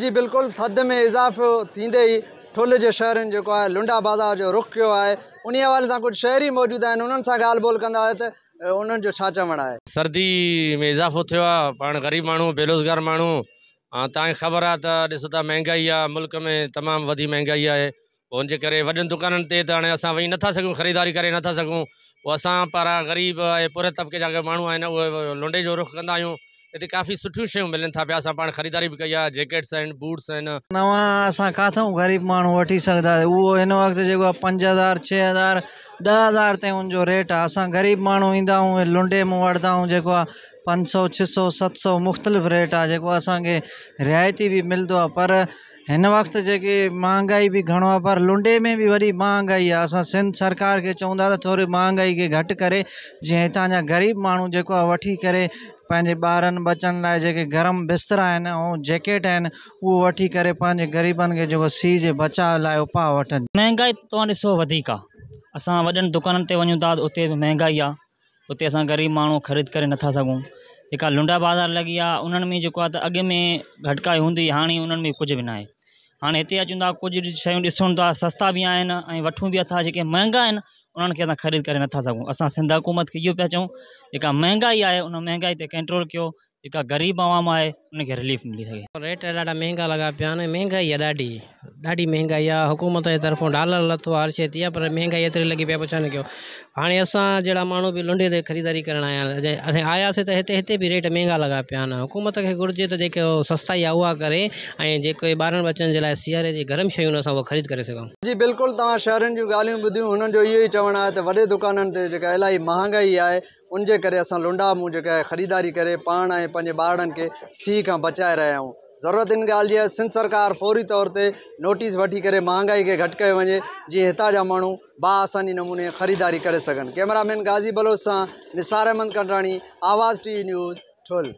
जी बिल्कुल थधि में इज़ाफ़ो थे ही ठुल जे शहर जेको आहे लुंडा बाज़ार जो रुख कयो है उन हवाले से कुछ शहरी मौजूदु आहिनि उन्हनि सां ॻाल्हि ॿोल कंदा हुआ त सर्दी में इज़ाफ़ो थियो आहे ग़रीब माण्हू बेरोज़गार माण्हू तबर ख़बर महंगाई आ मुल्क में तमामु वधी महांगाई आहे हुनजे करे वॾनि दुकाननि ते त हाणे असां वञी ख़रीदारी करे नथा सघूं पोइ असां पारां ग़रीब ऐं पूरे तबके जो माण्हू आहिनि उहे लुंडे जो रुख कंदा એથી કાફી સઠ્યુ શે મિલન થા પિયાસા પાણ ખરીદારી ભી કઈયા જેકેટ્સ હેન બૂટ્સ હેન નવા આસા કાથા ગરીબ માણો વઠી શકતા એ ઓ ઇન વક્ત જેકો 5000 6000 10000 તેન જો રેટ આસા ગરીબ માણો એંદા હું લુંડે માં વડતા હું જેકો 500 600 700 મખતલફ રેટ આ જેકો આસા કે રાયતી ભી મિલ દો પર હન વક્ત જે કે મહાંગાઈ ભી ઘણો પર લુંડે મે ભી વરી મહાંગાઈ આસા સિંધ સરકાર કે ચુંદા થોરી મહાંગાઈ કે ઘટ કરે જે તા ગરીબ માણો જેકો વઠી કરે पंहिंजे ॿारनि बचनि लाइ गरम बिस्तर आहिनि ऐं जैकेट आहिनि वो वठी करे पंहिंजे ग़रीबनि खे जेको सीउ जे बचाव लाइ उपाउ वठनि महंगाई तव्हां ॾिसो वधीक आहे असां वॾनि दुकाननि ते वञूं था उते बि महांगाई ग़रीब मू ख़रीद करे नथा सघूं जेका लुंडा बाजार लगी आहे उन्हनि में जेको आहे हाँ अॻे में कुछ हूंदी हाणे उन्हनि में कुझु बि न सस्ता भी आन ऐं भी अथा जो महंगा उन्हनि ख़रीद कर ना सकूँ असां सिंध हुकूमत के यो पा चूँ जी महंगाई है उन महंगाई से कंट्रोल कर जेका ग़रीब आवाम है उनके रिलीफ मिली रेट महंगा लगा लॻा महंगाई है महांगाई ॾाढी महांगाई आहे हुकूमत जे तरफ़ां डालर लथो आहे हर शइ थी आहे पर महांगाई एतिरी लॻी पई पुछा न कयो हाणे असां जहिड़ा माण्हू बि लुंडे ते ख़रीदारी करणु आया असां आयासीं त हिते हिते बि रेट महांगा लॻा पिया आहिनि हुकूमत खे घुरिजे त जेके सस्ताई आहे उहा करे ऐं जेके ॿारनि बचनि जे लाइ सियारे जी गरम शयूं असां उहो ख़रीद करे सघूं जी बिल्कुलु तव्हां शहरनि जूं ॻाल्हियूं ॿुधियूं हुननि जो इहो ई चवणु आहे त वॾे दुकाननि ते जेका इलाही महांगाई आहे उनजे करे असां लुंडा मूं जेका ख़रीदारी करे पाण ऐं पंहिंजे ॿारनि खे सीउ खां बचाए रहिया आहियूं ज़रूरत इन ॻाल्हि जी सिंध सरकार फौरी तौर ते नोटिस वठी करे महांगाई खे घटि कयो वञे जीअं हितां जा माण्हू बाआसानी नमूने ख़रीदारी कर सघनि कैमरामैन गाज़ी बलोच सां निसार अहमद कंडराणी आवाज़ टीवी न्यूज़ ठुल